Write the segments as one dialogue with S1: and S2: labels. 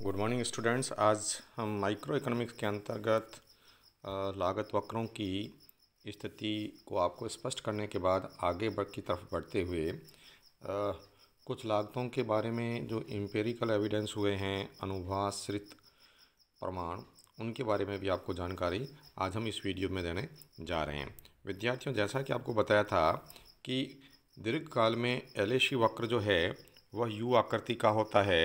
S1: good morning students आज हम micro economics के अंतर्गत लागत वक्रों की स्थिति को आपको स्पष्ट करने के बाद आगे बढ़ की तरफ बढ़ते हुए कुछ लागतों के बारे में जो एम्पेरिकल एविडेंस हुए हैं अनुभाषित प्रमाण उनके बारे में भी आपको जानकारी आज हम इस वीडियो में देने जा रहे हैं विद्यार्थियों जैसा कि आपको बताया था कि दीर्घकाल में एल वक्र जो है वह यू आकृति का होता है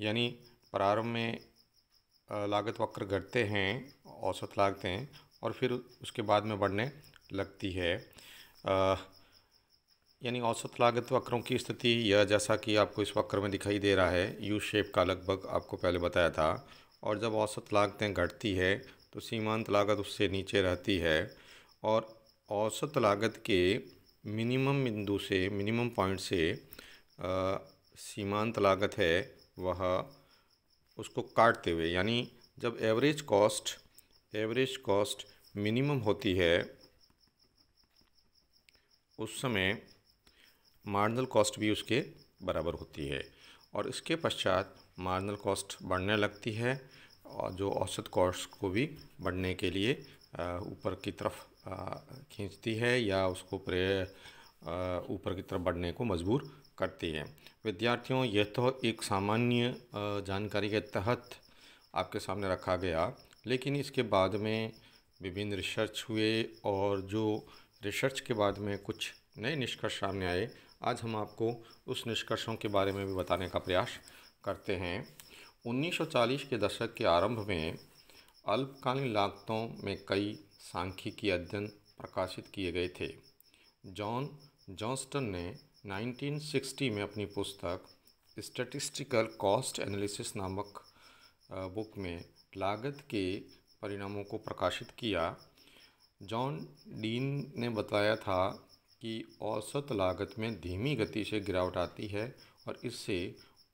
S1: यानी प्रारंभ में लागत वक्र घटते हैं औसत लागतें और फिर उसके बाद में बढ़ने लगती है यानी औसत लागत वक्रों की स्थिति यह जैसा कि आपको इस वक्र में दिखाई दे रहा है यू शेप का लगभग आपको पहले बताया था और जब औसत लागतें घटती है तो सीमांत लागत उससे नीचे रहती है और औसत लागत के मिनिमम बिंदु से मिनिमम पॉइंट से आ, सीमांत लागत है वह उसको काटते हुए यानी जब average cost average cost minimum होती है उस समय मार्जिनल कॉस्ट भी उसके बराबर होती है और इसके पश्चात मार्जिनल कॉस्ट बढ़ने लगती है और जो औसत कॉस्ट को भी बढ़ने के लिए ऊपर की तरफ खींचती है या उसको ऊपर की तरफ बढ़ने को मजबूर करती है विद्यार्थियों यह तो एक सामान्य जानकारी के तहत आपके सामने रखा गया लेकिन इसके बाद में विभिन्न रिसर्च हुए और जो रिसर्च के बाद में कुछ नए निष्कर्ष सामने आए आज हम आपको उस निष्कर्षों के बारे में भी बताने का प्रयास करते हैं 1940 के दशक के आरंभ में अल्पकालीन लागतों में कई सांख्यिकी अध्ययन प्रकाशित किए गए थे जॉन जॉन्स्टन ने 1960 में अपनी पुस्तक स्टैटिस्टिकल कॉस्ट एनालिसिस नामक बुक में लागत के परिणामों को प्रकाशित किया जॉन डीन ने बताया था कि औसत लागत में धीमी गति से गिरावट आती है और इससे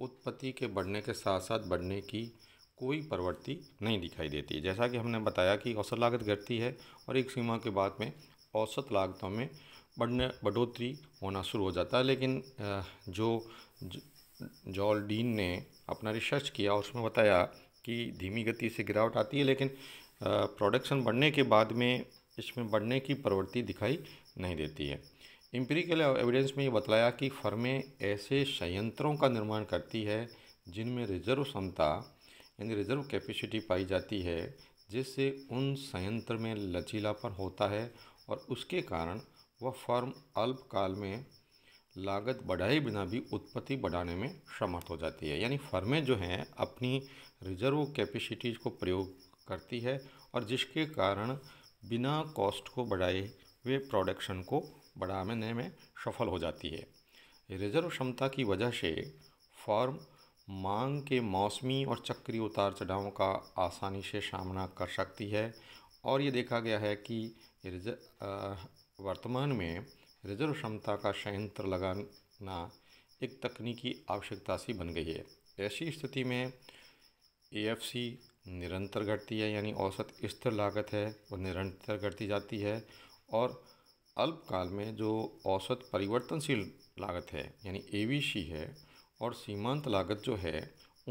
S1: उत्पत्ति के बढ़ने के साथ साथ बढ़ने की कोई प्रवृत्ति नहीं दिखाई देती जैसा कि हमने बताया कि औसत लागत घटती है और एक सीमा के बाद में औसत लागतों में बढ़ने बढ़ोतरी होना शुरू हो जाता है लेकिन जो जॉल डीन ने अपना रिसर्च किया उसमें बताया कि धीमी गति से गिरावट आती है लेकिन प्रोडक्शन बढ़ने के बाद में इसमें बढ़ने की प्रवृत्ति दिखाई नहीं देती है इम्पेरिकल एविडेंस में ये बताया कि फर्में ऐसे संयंत्रों का निर्माण करती है जिनमें रिजर्व क्षमता यानी रिजर्व कैपेसिटी पाई जाती है जिससे उन संयंत्र में लचीलापन होता है और उसके कारण वह फर्म अल्पकाल में लागत बढ़ाए बिना भी उत्पत्ति बढ़ाने में समर्थ हो जाती है यानी फर्में जो हैं अपनी रिजर्व कैपेसिटीज़ को प्रयोग करती है और जिसके कारण बिना कॉस्ट को बढ़ाए वे प्रोडक्शन को बढ़ाने में सफल हो जाती है रिजर्व क्षमता की वजह से फर्म मांग के मौसमी और चक्रीय उतार चढ़ावों का आसानी से सामना कर सकती है और ये देखा गया है कि वर्तमान में रिजर्व क्षमता का संयंत्र लगाना एक तकनीकी आवश्यकता सी बन गई है ऐसी स्थिति में एएफसी निरंतर घटती है यानी औसत स्थिर लागत है वो निरंतर घटती जाती है और अल्पकाल में जो औसत परिवर्तनशील लागत है यानी एवीसी है और सीमांत लागत जो है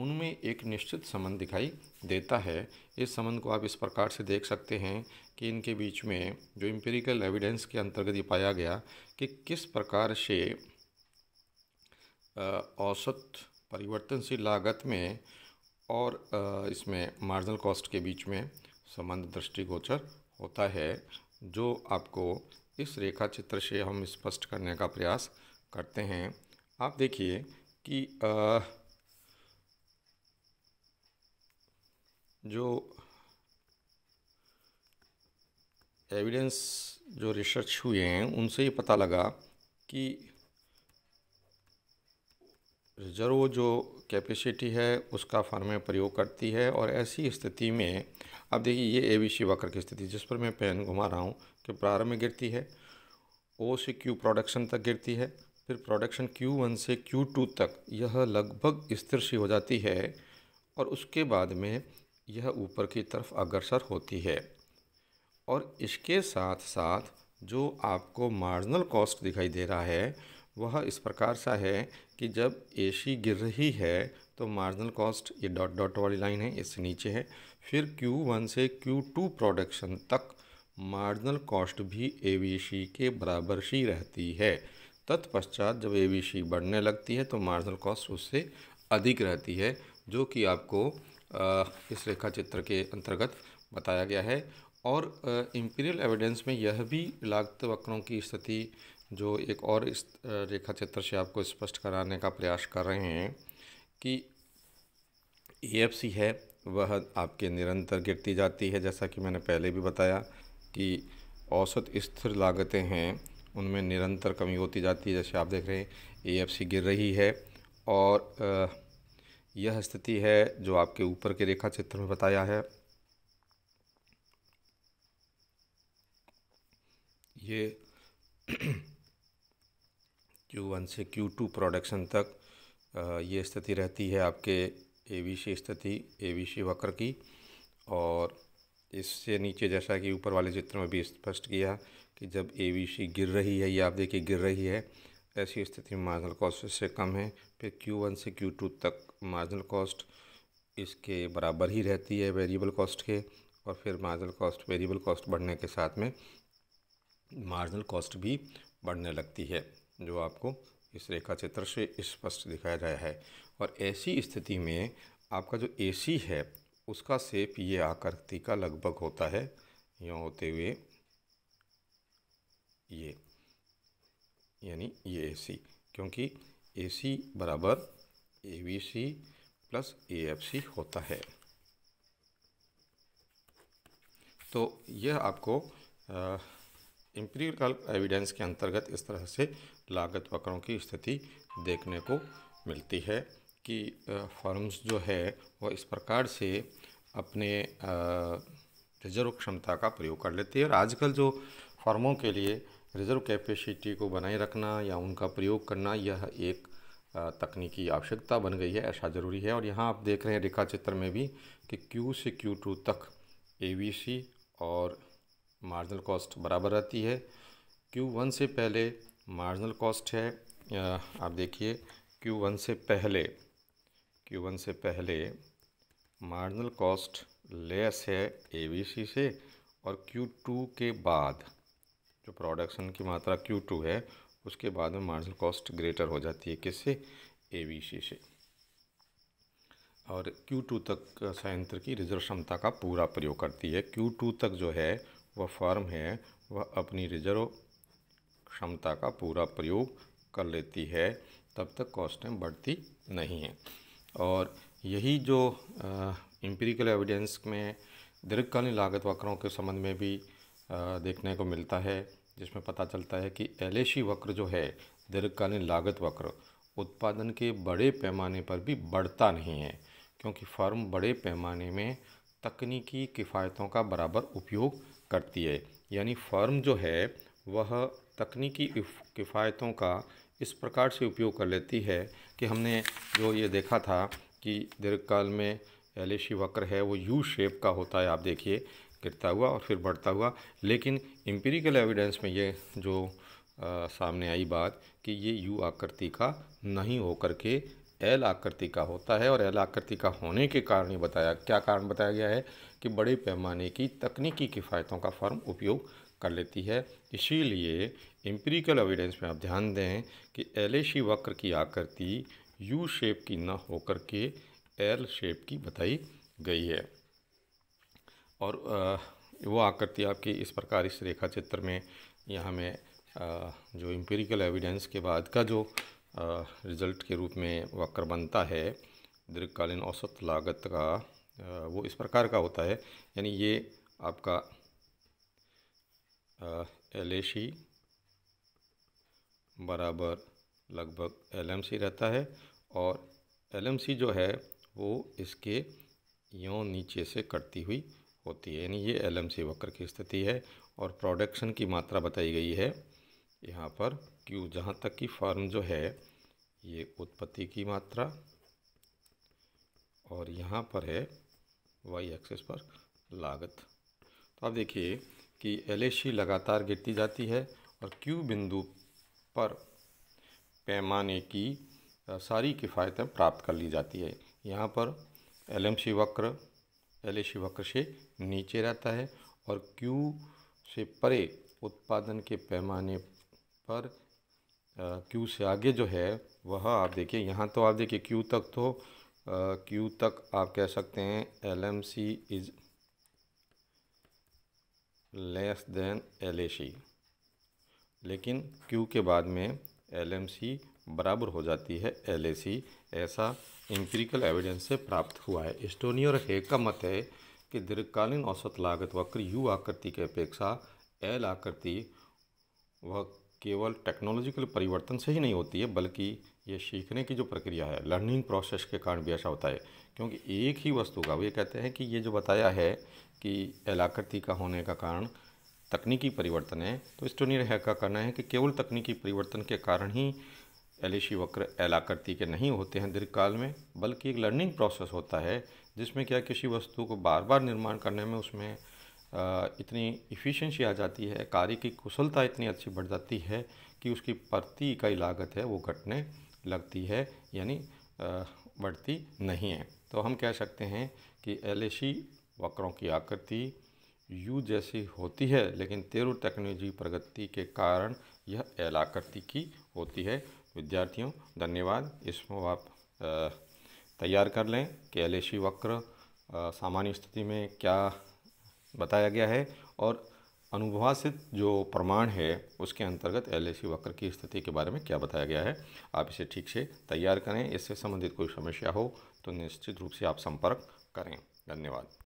S1: उनमें एक निश्चित संबंध दिखाई देता है इस संबंध को आप इस प्रकार से देख सकते हैं कि इनके बीच में जो इम्पेरिकल एविडेंस के अंतर्गत ये पाया गया कि किस प्रकार से औसत परिवर्तनशील लागत में और इसमें मार्जिनल कॉस्ट के बीच में संबंध दृष्टिगोचर होता है जो आपको इस रेखा चित्र से हम स्पष्ट करने का प्रयास करते हैं आप देखिए कि आ, जो एविडेंस जो रिसर्च हुए हैं उनसे ये पता लगा कि रिजर्व जो कैपेसिटी है उसका फर्में प्रयोग करती है और ऐसी स्थिति में अब देखिए ये ए बी सी वक्र की स्थिति जिस पर मैं पेन घुमा रहा हूँ कि प्रारंभ में गिरती है ओ से क्यू प्रोडक्शन तक गिरती है फिर प्रोडक्शन क्यू वन से क्यू टू तक यह लगभग स्थिर सी हो जाती है और उसके बाद में यह ऊपर की तरफ अग्रसर होती है और इसके साथ साथ जो आपको मार्जिनल कॉस्ट दिखाई दे रहा है वह इस प्रकार सा है कि जब एसी गिर रही है तो मार्जिनल कॉस्ट ये डॉट डॉट वाली लाइन है इससे नीचे है फिर Q1 से Q2 प्रोडक्शन तक मार्जिनल कॉस्ट भी ए के बराबर सी रहती है तत्पश्चात जब ए बढ़ने लगती है तो मार्जिनल कॉस्ट उससे अधिक रहती है जो कि आपको इस रेखा चित्र के अंतर्गत बताया गया है और इम्पीरियल एविडेंस में यह भी लागत वक्रों की स्थिति जो एक और इस रेखा चित्र से आपको स्पष्ट कराने का प्रयास कर रहे हैं कि ई है वह आपके निरंतर गिरती जाती है जैसा कि मैंने पहले भी बताया कि औसत स्थिर लागतें हैं उनमें निरंतर कमी होती जाती है जैसे आप देख रहे हैं ए गिर रही है और यह स्थिति है जो आपके ऊपर के रेखा चित्र में बताया है ये Q1 से Q2 प्रोडक्शन तक ये स्थिति रहती है आपके ए सी स्थिति ए सी वक्र की और इससे नीचे जैसा कि ऊपर वाले चित्र में भी स्पष्ट किया कि जब ए सी गिर रही है ये आप देखिए गिर रही है ऐसी स्थिति में मार्जिनल कॉस्ट इससे कम है फिर Q1 से Q2 तक मार्जिनल कॉस्ट इसके बराबर ही रहती है वेरिएबल कॉस्ट के और फिर मार्जिनल कॉस्ट वेरिएबल कॉस्ट बढ़ने के साथ में मार्जिनल कॉस्ट भी बढ़ने लगती है जो आपको इस रेखा चित्र से स्पष्ट दिखाया गया है और ऐसी स्थिति में आपका जो सी है उसका सेप ये आकृति का लगभग होता है यूँ होते हुए ये यानी ये ए सी क्योंकि ए सी बराबर A B C plus A F C होता है तो यह आपको इम्पीरिकल एविडेंस के अंतर्गत इस तरह से लागत वक्रों की स्थिति देखने को मिलती है कि फर्म्स जो है वह इस प्रकार से अपने रिजर्व क्षमता का प्रयोग कर लेती है और आजकल जो फर्मों के लिए रिज़र्व कैपेसिटी को बनाए रखना या उनका प्रयोग करना यह एक तकनीकी आवश्यकता बन गई है ऐसा ज़रूरी है और यहाँ आप देख रहे हैं रेखा चित्र में भी कि Q से Q2 तक ए और मार्जिनल कॉस्ट बराबर रहती है Q1 से पहले मार्जिनल कॉस्ट है आप देखिए Q1 से पहले Q1 से पहले मार्जिनल कॉस्ट लेस है ए से और Q2 के बाद जो प्रोडक्शन की मात्रा क्यू टू है उसके बाद में मार्जिनल कॉस्ट ग्रेटर हो जाती है किससे ए वी सी से और क्यू टू तक संयंत्र की रिजर्व क्षमता का पूरा प्रयोग करती है क्यू टू तक जो है वह फर्म है वह अपनी रिजर्व क्षमता का पूरा प्रयोग कर लेती है तब तक कॉस्टें बढ़ती नहीं हैं और यही जो इम्पीरिकल एविडेंस में दीर्घकालीन लागत वक्रों के संबंध में भी देखने को मिलता है जिसमें पता चलता है कि एल वक्र जो है दीर्घकालीन लागत वक्र उत्पादन के बड़े पैमाने पर भी बढ़ता नहीं है क्योंकि फर्म बड़े पैमाने में तकनीकी किफ़ायतों का बराबर उपयोग करती है यानी फर्म जो है वह तकनीकी किफ़ायतों का इस प्रकार से उपयोग कर लेती है कि हमने जो ये देखा था कि दीर्घकाल में एल वक्र है वो यू शेप का होता है आप देखिए गिरता हुआ और फिर बढ़ता हुआ लेकिन इम्पेरिकल एविडेंस में ये जो आ, सामने आई बात कि ये यू आकृति का नहीं होकर के एल आकृति का होता है और एल आकृति का होने के कारण ही बताया क्या कारण बताया गया है कि बड़े पैमाने की तकनीकी किफ़ायतों का फर्म उपयोग कर लेती है इसीलिए इम्पेरिकल एविडेंस में आप ध्यान दें कि एलेशी वक्र की आकृति यू शेप की न होकर के एल शेप की बताई गई है और वो आकृति आपकी इस प्रकार इस रेखा चित्र में यहाँ में जो इम्पेरिकल एविडेंस के बाद का जो रिज़ल्ट के रूप में वक्र बनता है दीर्घकालीन औसत लागत का वो इस प्रकार का होता है यानी ये आपका एल सी बराबर लगभग सी रहता है और सी जो है वो इसके यों नीचे से कटती हुई होती है यानी ये एल एम सी वक्र की स्थिति है और प्रोडक्शन की मात्रा बताई गई है यहाँ पर क्यू जहाँ तक कि फॉर्म जो है ये उत्पत्ति की मात्रा और यहाँ पर है वाई एक्सेस पर लागत तो आप देखिए कि एल लगातार गिरती जाती है और क्यू बिंदु पर पैमाने की सारी किफ़ायतें प्राप्त कर ली जाती है यहाँ पर एल वक्र पहले शिवक्र से नीचे रहता है और क्यू से परे उत्पादन के पैमाने पर क्यू से आगे जो है वह आप देखिए यहाँ तो आप देखिए क्यू तक तो क्यू तक आप कह सकते हैं L M C is less than L A C लेकिन क्यू के बाद में एल एम सी बराबर हो जाती है एल ऐसा एम्पिरिकल एविडेंस से प्राप्त हुआ है स्टोनियर हेग का मत है कि दीर्घकालीन औसत लागत वक्र यू आकृति के अपेक्षा एल आकृति वह केवल टेक्नोलॉजिकल परिवर्तन से ही नहीं होती है बल्कि ये सीखने की जो प्रक्रिया है लर्निंग प्रोसेस के कारण भी ऐसा होता है क्योंकि एक ही वस्तु का वे कहते हैं कि ये जो बताया है कि एल आकृति का होने का कारण तकनीकी परिवर्तन है तो स्टोनियर हैक का कहना है कि केवल तकनीकी परिवर्तन के कारण ही एलेशी वक्र एलाकृति के नहीं होते हैं दीर्घकाल में बल्कि एक लर्निंग प्रोसेस होता है जिसमें क्या किसी वस्तु को बार बार निर्माण करने में उसमें इतनी इफ़िशेंसी आ जाती है कार्य की कुशलता इतनी अच्छी बढ़ जाती है कि उसकी प्रति इकाई लागत है वो घटने लगती है यानी बढ़ती नहीं है तो हम कह सकते हैं कि एल वक्रों की आकृति यू जैसी होती है लेकिन तेरु टेक्नोलॉजी प्रगति के कारण यह एलाकृति की होती है विद्यार्थियों धन्यवाद इसको आप तैयार कर लें कि एल वक्र सामान्य स्थिति में क्या बताया गया है और अनुभाषित जो प्रमाण है उसके अंतर्गत एल वक्र की स्थिति के बारे में क्या बताया गया है आप इसे ठीक से तैयार करें इससे संबंधित कोई समस्या हो तो निश्चित रूप से आप संपर्क करें धन्यवाद